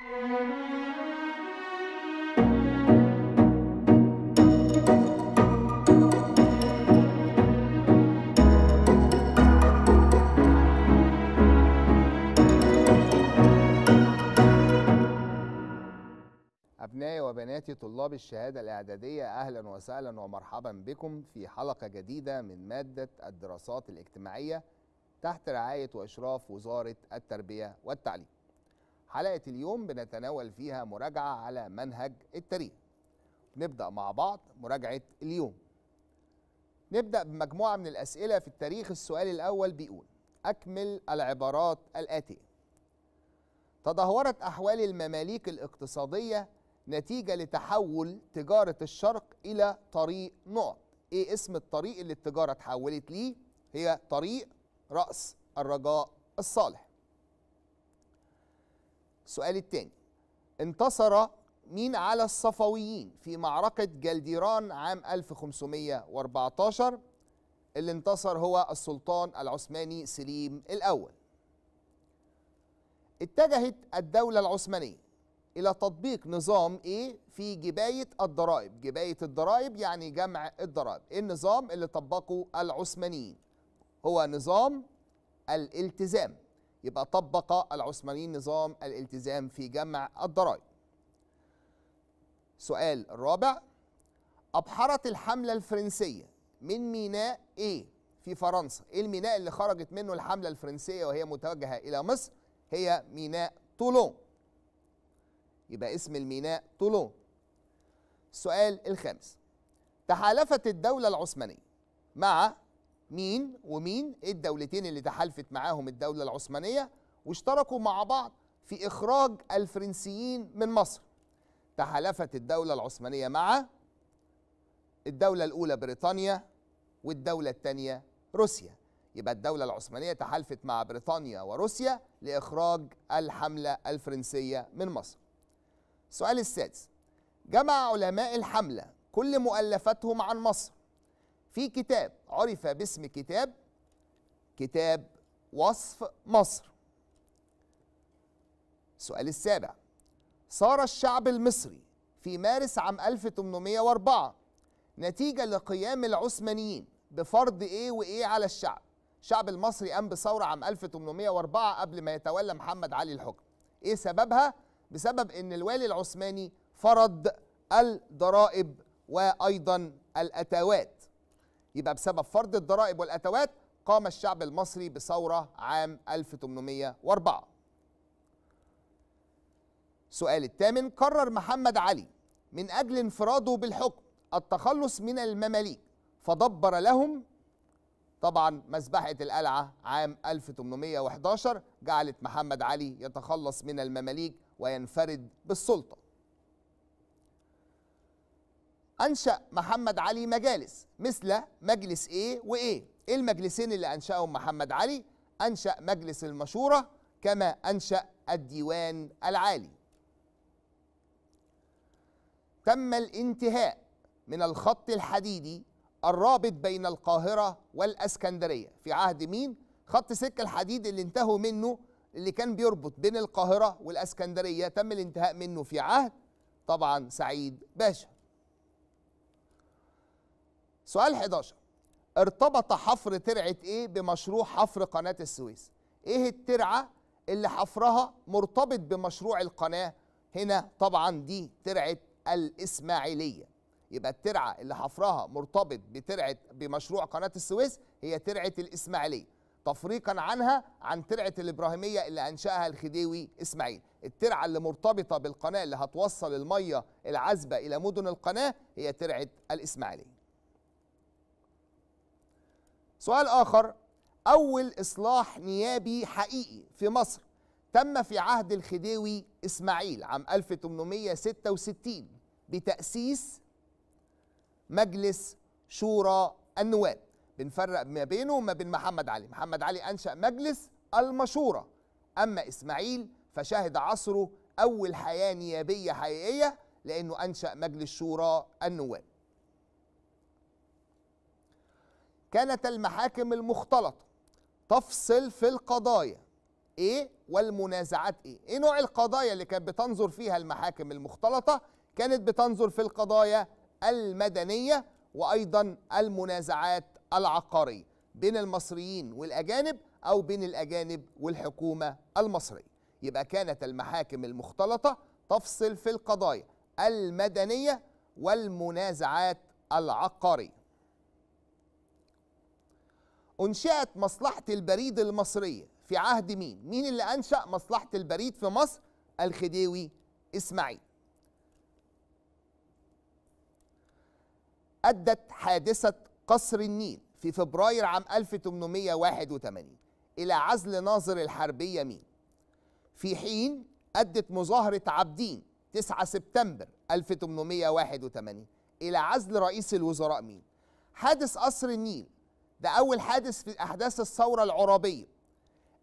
أبنائي وبناتي طلاب الشهادة الإعدادية أهلا وسهلا ومرحبا بكم في حلقة جديدة من مادة الدراسات الاجتماعية تحت رعاية وإشراف وزارة التربية والتعليم حلقة اليوم بنتناول فيها مراجعة على منهج التاريخ نبدأ مع بعض مراجعة اليوم نبدأ بمجموعة من الأسئلة في التاريخ السؤال الأول بيقول أكمل العبارات الآتية تدهورت أحوال المماليك الاقتصادية نتيجة لتحول تجارة الشرق إلى طريق نقط إيه اسم الطريق اللي التجارة تحولت ليه؟ هي طريق رأس الرجاء الصالح السؤال الثاني انتصر مين على الصفويين في معركة جلديران عام 1514 اللي انتصر هو السلطان العثماني سليم الأول اتجهت الدولة العثمانية إلى تطبيق نظام إيه في جباية الضرائب جباية الضرائب يعني جمع الضرائب إيه النظام اللي طبقه العثمانيين هو نظام الالتزام يبقى طبق العثمانيين نظام الالتزام في جمع الضرائب سؤال الرابع أبحرت الحملة الفرنسية من ميناء إيه في فرنسا إيه الميناء اللي خرجت منه الحملة الفرنسية وهي متوجهة إلى مصر هي ميناء طولون يبقى اسم الميناء طولون السؤال الخامس تحالفت الدولة العثمانية مع مين ومين ايه الدولتين اللي تحالفت معاهم الدولة العثمانية واشتركوا مع بعض في إخراج الفرنسيين من مصر تحالفت الدولة العثمانية مع الدولة الأولى بريطانيا والدولة الثانية روسيا يبقى الدولة العثمانية تحالفت مع بريطانيا وروسيا لإخراج الحملة الفرنسية من مصر السؤال السادس جمع علماء الحملة كل مؤلفاتهم عن مصر في كتاب عرف باسم كتاب كتاب وصف مصر السؤال السابع صار الشعب المصري في مارس عام 1804 نتيجة لقيام العثمانيين بفرض ايه وايه على الشعب الشعب المصري قام بثورة عام 1804 قبل ما يتولى محمد علي الحكم ايه سببها؟ بسبب ان الوالي العثماني فرض الضرائب وايضا الاتوات يبقى بسبب فرض الضرائب والأتوات قام الشعب المصري بثورة عام 1804 سؤال الثامن قرر محمد علي من أجل انفراده بالحكم التخلص من المماليك فدبر لهم طبعا مذبحة القلعة عام 1811 جعلت محمد علي يتخلص من المماليك وينفرد بالسلطة أنشأ محمد علي مجالس مثل مجلس إيه وإيه إيه المجلسين اللي أنشأهم محمد علي أنشأ مجلس المشورة كما أنشأ الديوان العالي تم الانتهاء من الخط الحديدي الرابط بين القاهرة والأسكندرية في عهد مين؟ خط سك الحديد اللي انتهوا منه اللي كان بيربط بين القاهرة والأسكندرية تم الانتهاء منه في عهد طبعا سعيد باشا سؤال 11 ارتبط حفر ترعه ايه بمشروع حفر قناه السويس ايه الترعه اللي حفرها مرتبط بمشروع القناه هنا طبعا دي ترعه الاسماعيليه يبقى الترعه اللي حفرها مرتبط بترعه بمشروع قناه السويس هي ترعه الاسماعيليه تفريقا عنها عن ترعه الابراهيميه اللي انشاها الخديوي اسماعيل الترعه اللي مرتبطه بالقناه اللي هتوصل الميه العذبه الى مدن القناه هي ترعه الاسماعيليه سؤال آخر أول إصلاح نيابي حقيقي في مصر تم في عهد الخديوي إسماعيل عام 1866 بتأسيس مجلس شورى النواب بنفرق ما بينه وما بين محمد علي محمد علي أنشأ مجلس المشورة أما إسماعيل فشهد عصره أول حياة نيابية حقيقية لأنه أنشأ مجلس شورى النواب كانت المحاكم المختلطة تفصل في القضايا ايه والمنازعات ايه ايه نوع القضايا اللي كانت بتنظر فيها المحاكم المختلطة كانت بتنظر في القضايا المدنية وايضا المنازعات العقارية بين المصريين والاجانب او بين الاجانب والحكومة المصرية يبقى كانت المحاكم المختلطة تفصل في القضايا المدنية والمنازعات العقارية أنشأت مصلحة البريد المصرية في عهد مين؟ مين اللي أنشأ مصلحة البريد في مصر؟ الخديوي إسماعيل أدت حادثة قصر النيل في فبراير عام 1881 إلى عزل ناظر الحربية مين في حين أدت مظاهرة عابدين 9 سبتمبر 1881 إلى عزل رئيس الوزراء مين حادث قصر النيل ده أول حادث في أحداث الثورة العرابية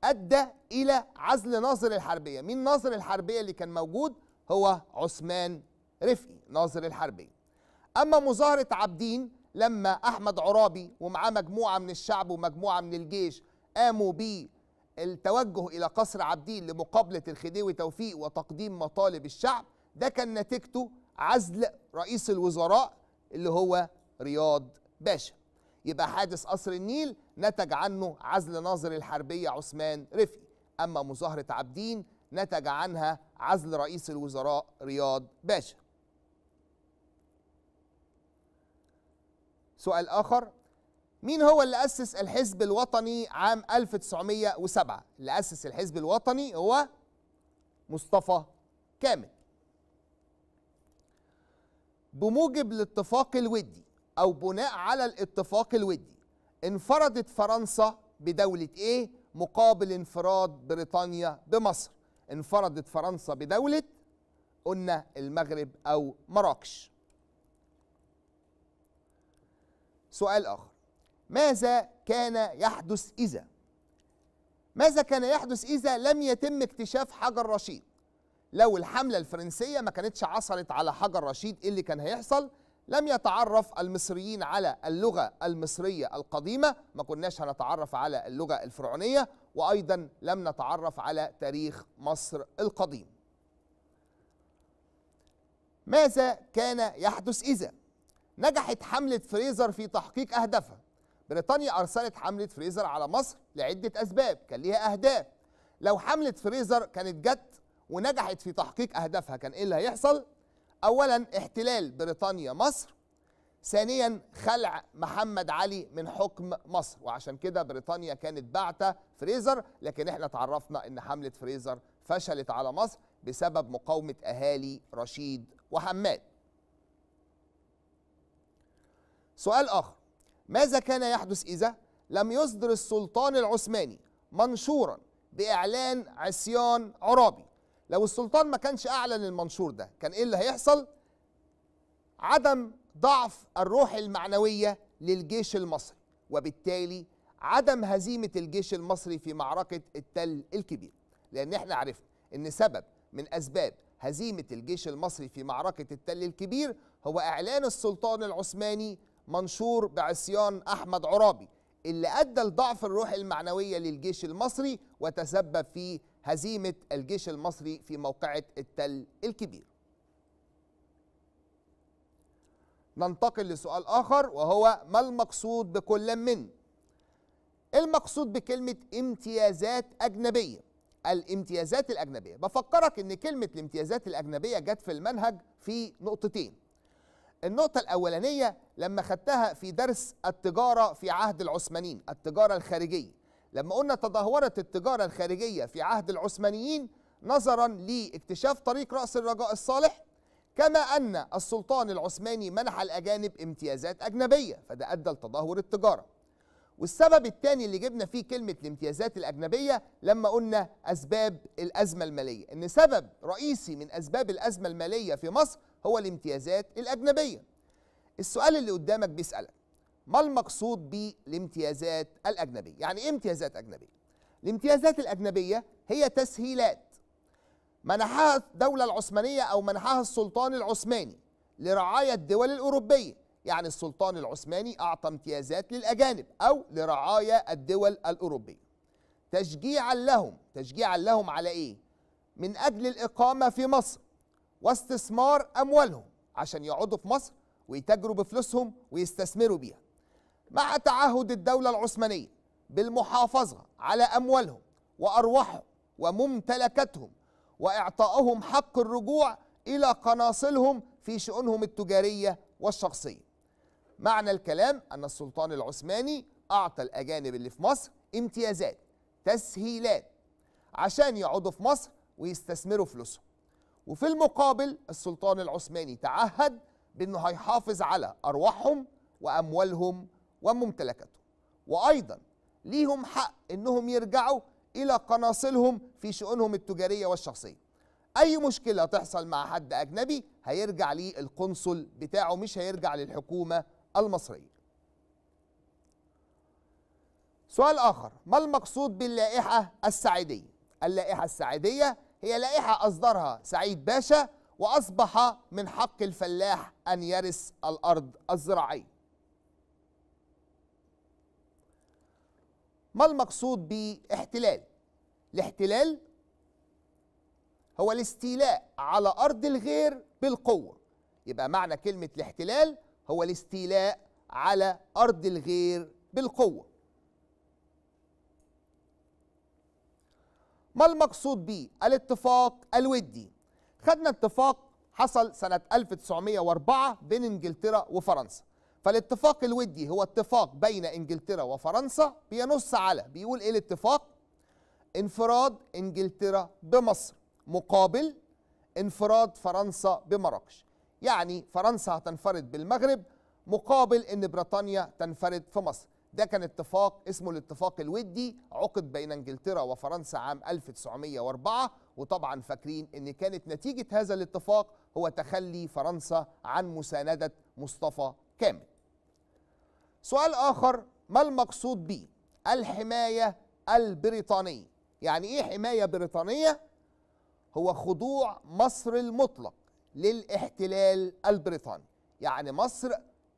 أدى إلى عزل ناظر الحربية مين ناظر الحربية اللي كان موجود هو عثمان رفقي ناظر الحربية أما مظاهرة عابدين لما أحمد عرابي ومعاه مجموعة من الشعب ومجموعة من الجيش قاموا بالتوجه إلى قصر عابدين لمقابلة الخديوي توفيق وتقديم مطالب الشعب ده كان نتيجته عزل رئيس الوزراء اللي هو رياض باشا يبقى حادث قصر النيل نتج عنه عزل ناظر الحربية عثمان رفقي أما مظاهرة عابدين نتج عنها عزل رئيس الوزراء رياض باشا سؤال آخر مين هو اللي أسس الحزب الوطني عام 1907 اللي أسس الحزب الوطني هو مصطفى كامل بموجب الاتفاق الودي او بناء على الاتفاق الودي انفردت فرنسا بدولة ايه مقابل انفراد بريطانيا بمصر انفردت فرنسا بدولة قلنا المغرب او مراكش سؤال اخر ماذا كان يحدث اذا ماذا كان يحدث اذا لم يتم اكتشاف حجر رشيد لو الحملة الفرنسية ما كانتش عثرت على حجر رشيد ايه اللي كان هيحصل لم يتعرف المصريين على اللغة المصرية القديمة ما كناش هنتعرف على اللغة الفرعونية وأيضا لم نتعرف على تاريخ مصر القديم ماذا كان يحدث إذا؟ نجحت حملة فريزر في تحقيق أهدافها بريطانيا أرسلت حملة فريزر على مصر لعدة أسباب كان ليها أهداف لو حملة فريزر كانت جت ونجحت في تحقيق أهدافها كان إيه اللي هيحصل؟ اولا احتلال بريطانيا مصر ثانيا خلع محمد علي من حكم مصر وعشان كده بريطانيا كانت بعتة فريزر لكن احنا تعرفنا ان حملة فريزر فشلت على مصر بسبب مقاومة اهالي رشيد وحماد سؤال اخر ماذا كان يحدث اذا لم يصدر السلطان العثماني منشورا باعلان عصيان عرابي لو السلطان ما كانش اعلن المنشور ده كان ايه اللي هيحصل عدم ضعف الروح المعنويه للجيش المصري وبالتالي عدم هزيمه الجيش المصري في معركه التل الكبير لان احنا عرفنا ان سبب من اسباب هزيمه الجيش المصري في معركه التل الكبير هو اعلان السلطان العثماني منشور بعصيان احمد عرابي اللي ادى لضعف الروح المعنويه للجيش المصري وتسبب في هزيمة الجيش المصري في موقعة التل الكبير ننتقل لسؤال آخر وهو ما المقصود بكل من المقصود بكلمة امتيازات أجنبية الامتيازات الأجنبية بفكرك أن كلمة الامتيازات الأجنبية جت في المنهج في نقطتين النقطة الأولانية لما خدتها في درس التجارة في عهد العثمانيين التجارة الخارجية لما قلنا تدهورت التجارة الخارجية في عهد العثمانيين نظرا لاكتشاف طريق رأس الرجاء الصالح كما أن السلطان العثماني منح الأجانب امتيازات أجنبية فده أدى لتدهور التجارة والسبب الثاني اللي جبنا فيه كلمة الامتيازات الأجنبية لما قلنا أسباب الأزمة المالية إن سبب رئيسي من أسباب الأزمة المالية في مصر هو الامتيازات الأجنبية السؤال اللي قدامك بيسألك ما المقصود بالامتيازات الأجنبية؟ يعني إيه امتيازات أجنبية؟ الامتيازات الأجنبية هي تسهيلات منحها الدولة العثمانية أو منحها السلطان العثماني لرعاية الدول الأوروبية يعني السلطان العثماني أعطى امتيازات للأجانب أو لرعاية الدول الأوروبية تشجيعا لهم تشجيعا لهم على إيه؟ من أجل الإقامة في مصر واستثمار أموالهم عشان يقعدوا في مصر ويتاجروا بفلوسهم ويستثمروا بيها مع تعهد الدولة العثمانية بالمحافظة على أموالهم وأرواحهم وممتلكاتهم وإعطائهم حق الرجوع إلى قناصلهم في شؤونهم التجارية والشخصية معنى الكلام أن السلطان العثماني أعطى الأجانب اللي في مصر امتيازات تسهيلات عشان يقعدوا في مصر ويستثمروا فلوسهم وفي المقابل السلطان العثماني تعهد بأنه هيحافظ على أرواحهم وأموالهم وممتلكاته وأيضا ليهم حق أنهم يرجعوا إلى قناصلهم في شؤونهم التجارية والشخصية أي مشكلة تحصل مع حد أجنبي هيرجع ليه القنصل بتاعه مش هيرجع للحكومة المصرية سؤال آخر ما المقصود باللائحة السعيدية؟ اللائحة السعيدية هي لائحة أصدرها سعيد باشا وأصبح من حق الفلاح أن يرث الأرض الزراعية ما المقصود باحتلال الاحتلال هو الاستيلاء على أرض الغير بالقوة يبقى معنى كلمة الاحتلال هو الاستيلاء على أرض الغير بالقوة ما المقصود به الاتفاق الودي خدنا اتفاق حصل سنة 1904 بين انجلترا وفرنسا فالاتفاق الودي هو اتفاق بين انجلترا وفرنسا بينص على بيقول ايه الاتفاق انفراد انجلترا بمصر مقابل انفراد فرنسا بمراكش يعني فرنسا هتنفرد بالمغرب مقابل ان بريطانيا تنفرد في مصر ده كان اتفاق اسمه الاتفاق الودي عقد بين انجلترا وفرنسا عام 1904 وطبعا فاكرين ان كانت نتيجه هذا الاتفاق هو تخلي فرنسا عن مسانده مصطفى كامل سؤال آخر ما المقصود به الحماية البريطانية يعني إيه حماية بريطانية؟ هو خضوع مصر المطلق للاحتلال البريطاني يعني مصر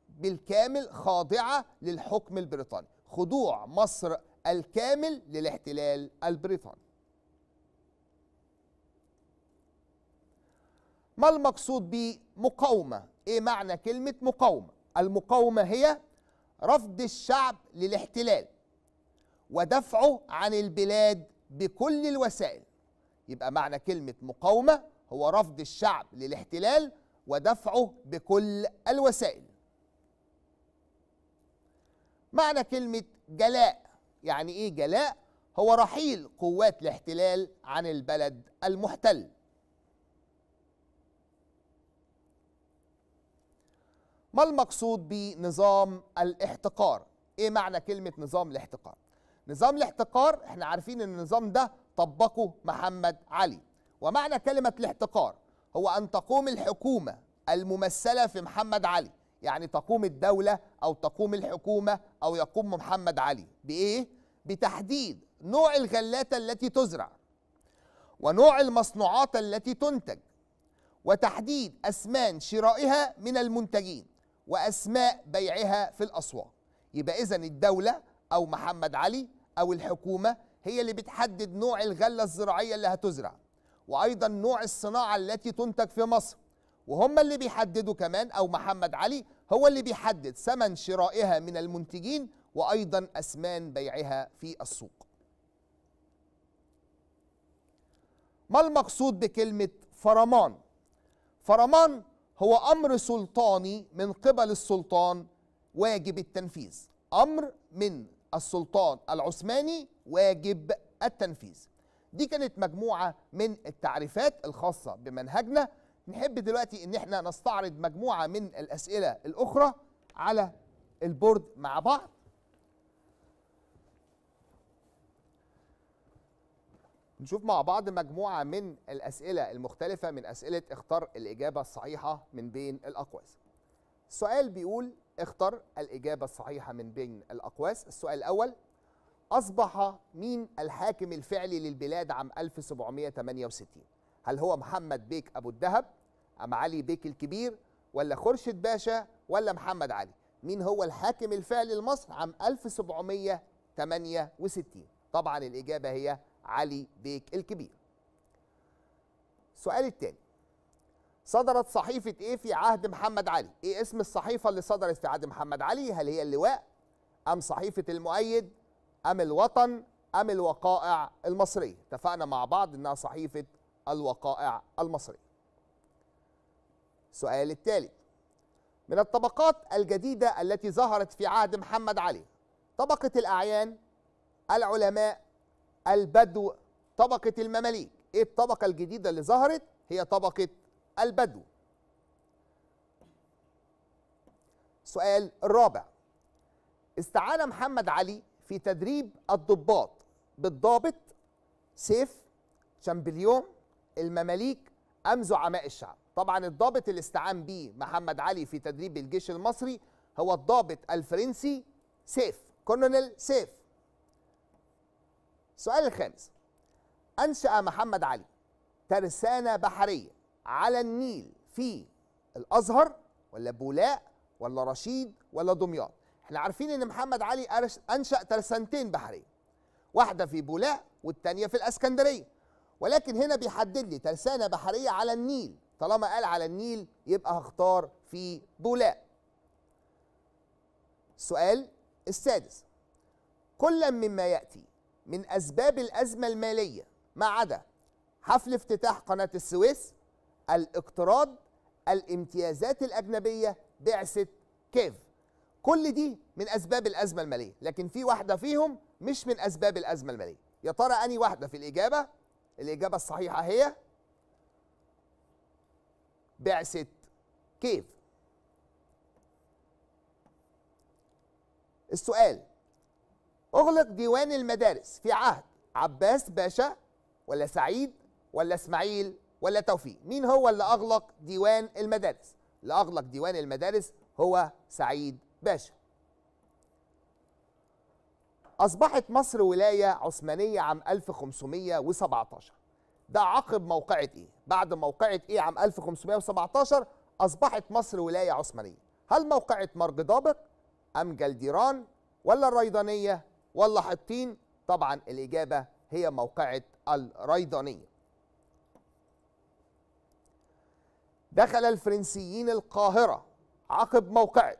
بالكامل خاضعة للحكم البريطاني خضوع مصر الكامل للاحتلال البريطاني ما المقصود بمقاومة؟ إيه معنى كلمة مقاومة؟ المقاومة هي رفض الشعب للاحتلال ودفعه عن البلاد بكل الوسائل يبقى معنى كلمة مقاومة هو رفض الشعب للاحتلال ودفعه بكل الوسائل معنى كلمة جلاء يعني إيه جلاء؟ هو رحيل قوات الاحتلال عن البلد المحتل ما المقصود بنظام الاحتقار ايه معنى كلمه نظام الاحتقار نظام الاحتقار احنا عارفين ان النظام ده طبقه محمد علي ومعنى كلمه الاحتقار هو ان تقوم الحكومه الممثله في محمد علي يعني تقوم الدوله او تقوم الحكومه او يقوم محمد علي بايه بتحديد نوع الغلات التي تزرع ونوع المصنوعات التي تنتج وتحديد أسمان شرائها من المنتجين وأسماء بيعها في الأسواق يبقى إذا الدولة أو محمد علي أو الحكومة هي اللي بتحدد نوع الغلة الزراعية اللي هتزرع وأيضا نوع الصناعة التي تنتج في مصر وهم اللي بيحددوا كمان أو محمد علي هو اللي بيحدد ثمن شرائها من المنتجين وأيضا أثمان بيعها في السوق ما المقصود بكلمة فرمان؟ فرمان هو امر سلطاني من قبل السلطان واجب التنفيذ امر من السلطان العثماني واجب التنفيذ دي كانت مجموعه من التعريفات الخاصه بمنهجنا نحب دلوقتي ان احنا نستعرض مجموعه من الاسئله الاخرى على البورد مع بعض نشوف مع بعض مجموعة من الأسئلة المختلفة من أسئلة اختار الإجابة الصحيحة من بين الأقواس السؤال بيقول اختر الإجابة الصحيحة من بين الأقواس السؤال الأول أصبح مين الحاكم الفعلي للبلاد عام 1768 هل هو محمد بيك أبو الدهب أم علي بيك الكبير ولا خرشد باشا ولا محمد علي مين هو الحاكم الفعلي لمصر عام 1768 طبعا الإجابة هي علي بيك الكبير السؤال التالي صدرت صحيفة ايه في عهد محمد علي ايه اسم الصحيفة اللي صدرت في عهد محمد علي هل هي اللواء ام صحيفة المؤيد ام الوطن ام الوقائع المصرية اتفقنا مع بعض انها صحيفة الوقائع المصرية السؤال التالي من الطبقات الجديدة التي ظهرت في عهد محمد علي طبقة الأعيان العلماء البدو طبقة المماليك ايه الطبقة الجديدة اللي ظهرت هي طبقة البدو سؤال الرابع استعان محمد علي في تدريب الضباط بالضابط سيف شامبليون المماليك ام زعماء الشعب طبعا الضابط اللي استعان به محمد علي في تدريب الجيش المصري هو الضابط الفرنسي سيف كولونيل سيف السؤال الخامس أنشأ محمد علي ترسانة بحرية على النيل في الأزهر ولا بولاء ولا رشيد ولا دمياط احنا عارفين ان محمد علي انشأ ترسانتين بحرية واحدة في بولاء والتانية في الاسكندرية ولكن هنا بيحدد لي ترسانة بحرية على النيل طالما قال على النيل يبقى هختار في بولاء السؤال السادس كلا مما يأتي من أسباب الأزمة المالية ما عدا حفل افتتاح قناة السويس الاقتراض الامتيازات الأجنبية بعثة كيف كل دي من أسباب الأزمة المالية لكن في واحدة فيهم مش من أسباب الأزمة المالية يا ترى أني واحدة في الإجابة الإجابة الصحيحة هي بعثة كيف السؤال أغلق ديوان المدارس في عهد عباس باشا ولا سعيد ولا إسماعيل ولا توفيق مين هو اللي أغلق ديوان المدارس اللي أغلق ديوان المدارس هو سعيد باشا أصبحت مصر ولاية عثمانية عام 1517 ده عقب موقعة إيه؟ بعد موقعة إيه عام 1517 أصبحت مصر ولاية عثمانية هل موقعة مرج ضابط أم جلديران ولا الريضانية ولا حاطين طبعا الإجابة هي موقعة الريضانية دخل الفرنسيين القاهرة عقب موقعة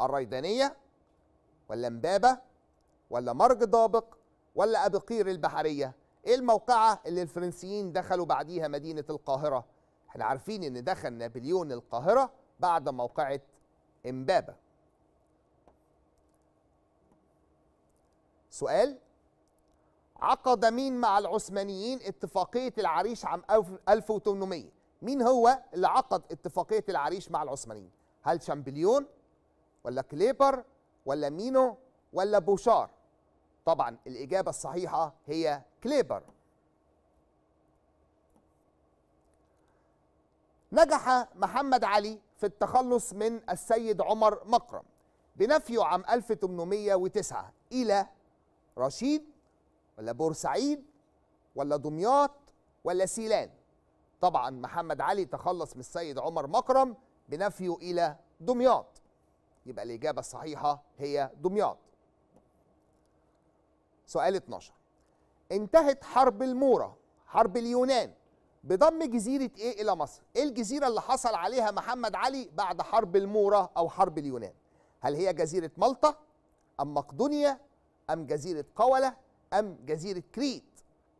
الريدانية ولا امبابة ولا مرج ضابق ولا قير البحرية ايه الموقعة اللي الفرنسيين دخلوا بعديها مدينة القاهرة احنا عارفين ان دخل نابليون القاهرة بعد موقعة امبابة سؤال عقد مين مع العثمانيين اتفاقية العريش عام 1800 مين هو اللي عقد اتفاقية العريش مع العثمانيين هل شامبليون ولا كليبر ولا مينو ولا بوشار طبعا الإجابة الصحيحة هي كليبر نجح محمد علي في التخلص من السيد عمر مقرم بنفيه عام 1809 إلى رشيد ولا بورسعيد ولا دمياط ولا سيلان طبعا محمد علي تخلص من السيد عمر مكرم بنفيه إلى دمياط يبقى الإجابة الصحيحة هي دمياط سؤال 12 انتهت حرب المورة حرب اليونان بضم جزيرة إيه إلى مصر؟ إيه الجزيرة اللي حصل عليها محمد علي بعد حرب المورة أو حرب اليونان؟ هل هي جزيرة مالطا أم مقدونيا أم جزيرة قولة أم جزيرة كريت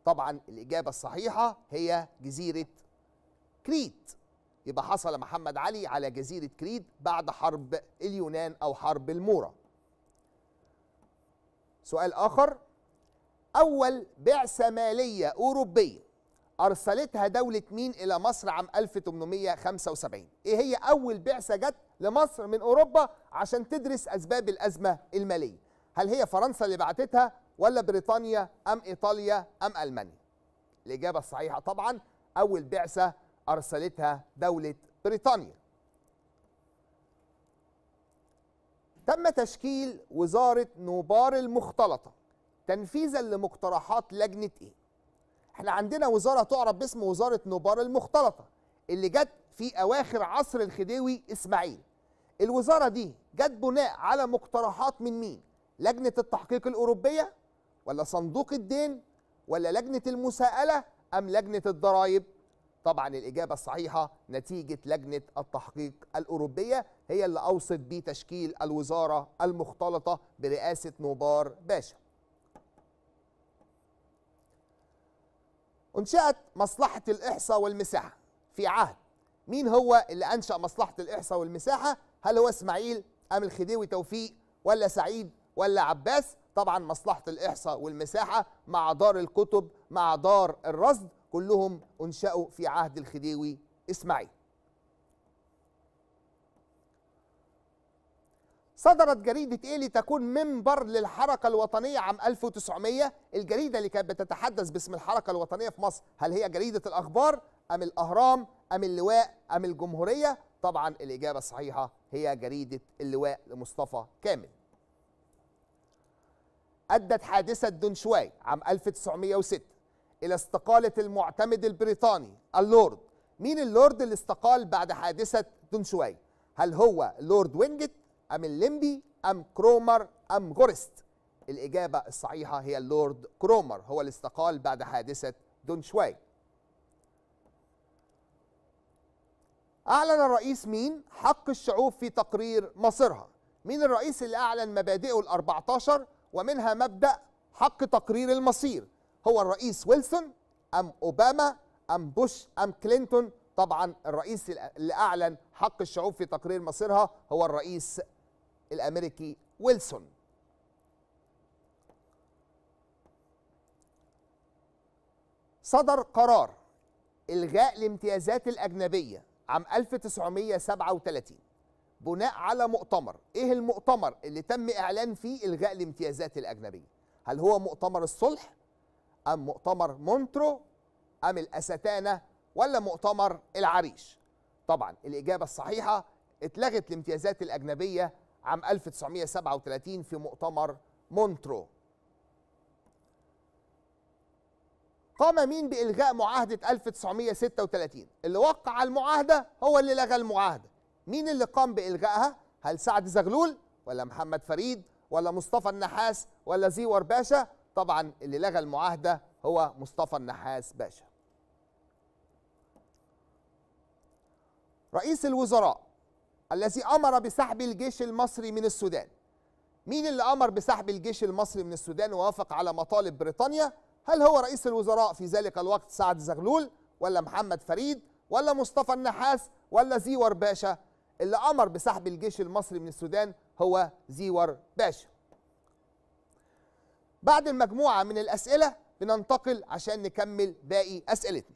طبعا الإجابة الصحيحة هي جزيرة كريت يبقى حصل محمد علي على جزيرة كريت بعد حرب اليونان أو حرب المورا سؤال آخر أول بعثة مالية أوروبية أرسلتها دولة مين إلى مصر عام 1875 إيه هي أول بعثة جت لمصر من أوروبا عشان تدرس أسباب الأزمة المالية هل هي فرنسا اللي بعتتها ولا بريطانيا أم إيطاليا أم ألمانيا الإجابة الصحيحة طبعا أول بعثة أرسلتها دولة بريطانيا تم تشكيل وزارة نوبار المختلطة تنفيذا لمقترحات لجنة إيه؟ احنا عندنا وزارة تعرف باسم وزارة نوبار المختلطة اللي جت في أواخر عصر الخديوي إسماعيل الوزارة دي جت بناء على مقترحات من مين؟ لجنه التحقيق الاوروبيه ولا صندوق الدين ولا لجنه المساءله ام لجنه الضرائب طبعا الاجابه الصحيحه نتيجه لجنه التحقيق الاوروبيه هي اللي اوصت بتشكيل الوزاره المختلطه برئاسه نوبار باشا انشات مصلحه الاحصاء والمساحه في عهد مين هو اللي انشا مصلحه الاحصاء والمساحه هل هو اسماعيل ام الخديوي توفيق ولا سعيد ولا عباس طبعا مصلحه الاحصاء والمساحه مع دار الكتب مع دار الرصد كلهم انشأوا في عهد الخديوي اسماعيل صدرت جريدة إيه لتكون منبر للحركة الوطنية عام 1900 الجريدة اللي كانت بتتحدث باسم الحركة الوطنية في مصر هل هي جريدة الأخبار أم الأهرام أم اللواء أم الجمهورية طبعا الإجابة الصحيحة هي جريدة اللواء لمصطفى كامل أدت حادثة دونشواي عام 1906 إلى استقالة المعتمد البريطاني اللورد مين اللورد اللي استقال بعد حادثة دونشواي هل هو لورد وينجت أم الليمبي أم كرومر أم غورست؟ الإجابة الصحيحة هي اللورد كرومر هو اللي استقال بعد حادثة دونشواي أعلن الرئيس مين حق الشعوب في تقرير مصيرها مين الرئيس اللي أعلن مبادئه الأربعتاشر 14 ومنها مبدأ حق تقرير المصير هو الرئيس ويلسون أم أوباما أم بوش أم كلينتون طبعا الرئيس اللي أعلن حق الشعوب في تقرير مصيرها هو الرئيس الأمريكي ويلسون صدر قرار إلغاء الامتيازات الأجنبية عام 1937 بناء على مؤتمر ايه المؤتمر اللي تم اعلان فيه الغاء الامتيازات الاجنبيه هل هو مؤتمر الصلح ام مؤتمر مونترو ام الاستانه ولا مؤتمر العريش طبعا الاجابه الصحيحه اتلغت الامتيازات الاجنبيه عام 1937 في مؤتمر مونترو قام مين بإلغاء معاهدة 1936 اللي وقع المعاهدة هو اللي لغى المعاهدة مين اللي قام بإلغائها؟ هل سعد زغلول ولا محمد فريد ولا مصطفى النحاس ولا زيور باشا؟ طبعا اللي لغى المعاهدة هو مصطفى النحاس باشا رئيس الوزراء الذي أمر بسحب الجيش المصري من السودان مين اللي أمر بسحب الجيش المصري من السودان ووافق على مطالب بريطانيا؟ هل هو رئيس الوزراء في ذلك الوقت سعد زغلول ولا محمد فريد ولا مصطفى النحاس ولا زيور باشا اللي امر بسحب الجيش المصري من السودان هو زيور باشا بعد المجموعه من الاسئله بننتقل عشان نكمل باقي اسئلتنا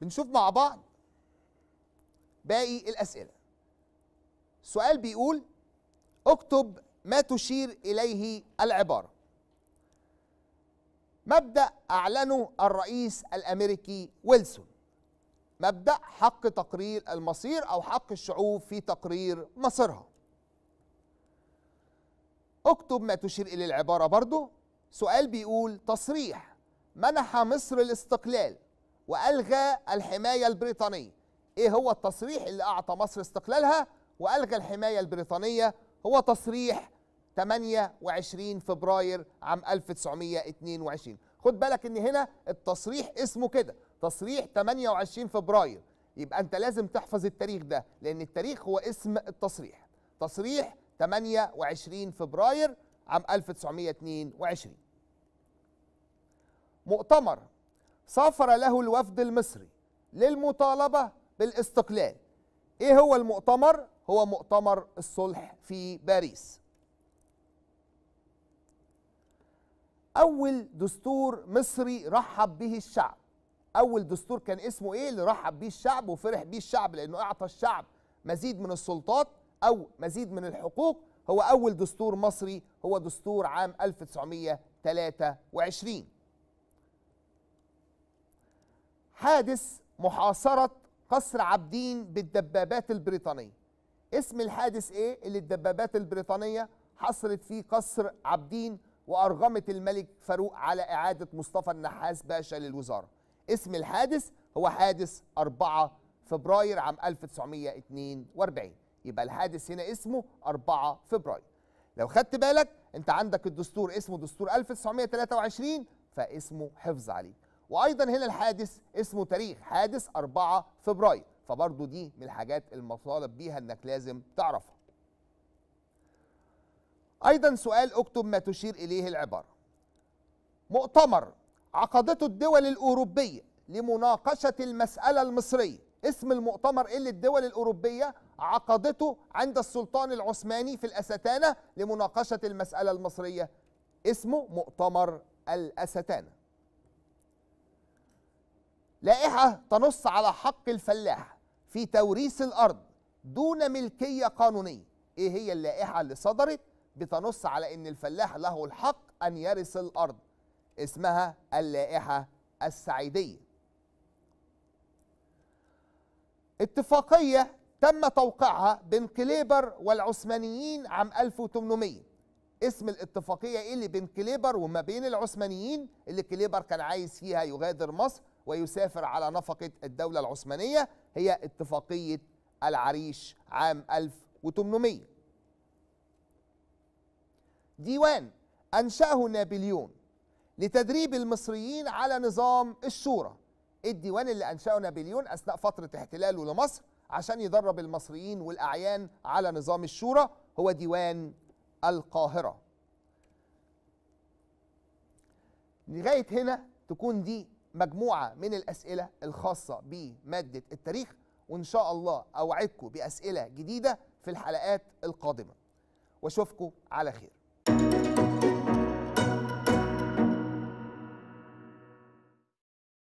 بنشوف مع بعض باقي الاسئله السؤال بيقول اكتب ما تشير اليه العباره مبدأ أعلنه الرئيس الأمريكي ويلسون مبدأ حق تقرير المصير أو حق الشعوب في تقرير مصيرها اكتب ما تشير إليه العبارة برضو سؤال بيقول تصريح منح مصر الاستقلال وألغى الحماية البريطانية إيه هو التصريح اللي أعطى مصر استقلالها وألغى الحماية البريطانية هو تصريح 28 فبراير عام 1922 خد بالك ان هنا التصريح اسمه كده تصريح 28 فبراير يبقى انت لازم تحفظ التاريخ ده لان التاريخ هو اسم التصريح تصريح 28 فبراير عام 1922 مؤتمر سافر له الوفد المصري للمطالبة بالاستقلال ايه هو المؤتمر؟ هو مؤتمر الصلح في باريس أول دستور مصري رحب به الشعب أول دستور كان اسمه إيه اللي رحب به الشعب وفرح به الشعب لأنه أعطى الشعب مزيد من السلطات أو مزيد من الحقوق هو أول دستور مصري هو دستور عام 1923 حادث محاصرة قصر عابدين بالدبابات البريطانية اسم الحادث إيه اللي الدبابات البريطانية حصلت فيه قصر عابدين وأرغمت الملك فاروق على إعادة مصطفى النحاس باشا للوزارة اسم الحادث هو حادث 4 فبراير عام 1942 يبقى الحادث هنا اسمه 4 فبراير لو خدت بالك انت عندك الدستور اسمه دستور 1923 فاسمه حفظ عليه وايضا هنا الحادث اسمه تاريخ حادث 4 فبراير فبرضه دي من الحاجات المطالب بيها انك لازم تعرفها أيضا سؤال اكتب ما تشير إليه العبارة مؤتمر عقدته الدول الأوروبية لمناقشة المسألة المصرية اسم المؤتمر اللي الدول الأوروبية عقدته عند السلطان العثماني في الأستانة لمناقشة المسألة المصرية اسمه مؤتمر الأستانة لائحة تنص على حق الفلاح في توريث الأرض دون ملكية قانونية ايه هي اللائحة اللي صدرت بتنص على ان الفلاح له الحق ان يرث الارض اسمها اللائحه السعيديه اتفاقيه تم توقيعها بين كليبر والعثمانيين عام 1800 اسم الاتفاقيه ايه اللي بين كليبر وما بين العثمانيين اللي كليبر كان عايز فيها يغادر مصر ويسافر على نفقه الدوله العثمانيه هي اتفاقيه العريش عام 1800 ديوان أنشأه نابليون لتدريب المصريين على نظام الشورى إيه الديوان اللي أنشأه نابليون أثناء فترة احتلاله لمصر عشان يدرب المصريين والأعيان على نظام الشورى هو ديوان القاهرة لغاية هنا تكون دي مجموعة من الأسئلة الخاصة بمادة التاريخ وإن شاء الله أوعدكم بأسئلة جديدة في الحلقات القادمة وأشوفكم على خير